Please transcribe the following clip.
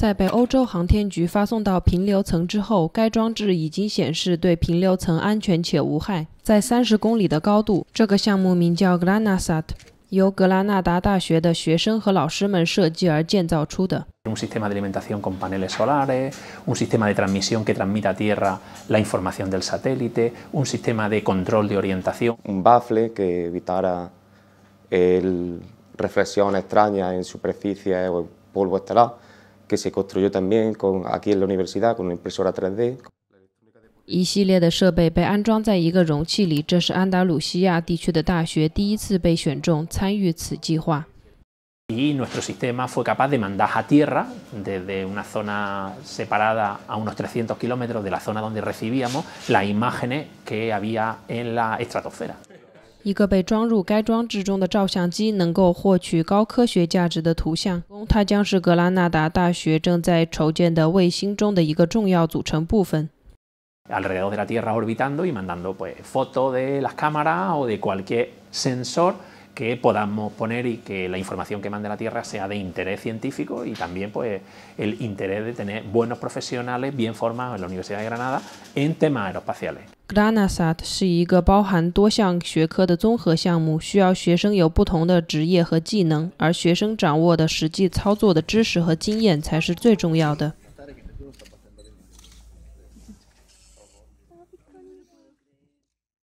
在被欧洲航天局发送到平流层之后，该装置已经显示对平流层安全且无害。在三十公里的高度，这个项目名叫 GranSat，由格拉纳达大学的学生和老师们设计而建造出的。un sistema de alimentación con paneles solares, un sistema de transmisión que transmita a tierra la información del satélite, un sistema de control de orientación, un b a f l e que evitara e reflejo extraño en s u p e r f i c i e o polvo estelar. que se construyó también con, aquí en la universidad con una impresora 3D. y nuestro sistema fue capaz de mandar a tierra desde una zona separada a unos 300 kilómetros de la zona donde recibíamos las imágenes que había en la estratosfera. 一个被装入该装置中的照相机能够获取高科学价值的图像，它将是格拉纳达大学正在筹建的卫星中的一个重要组成部分。que podamos poner y que la información que mande la Tierra sea de interés científico y también pues, el interés de tener buenos profesionales bien formados en la Universidad de Granada en temas aeroespaciales. GranaSat 是一个包含多项学科的综合项目，需要学生有不同的职业和技能，而学生掌握的实际操作的知识和经验才是最重要的。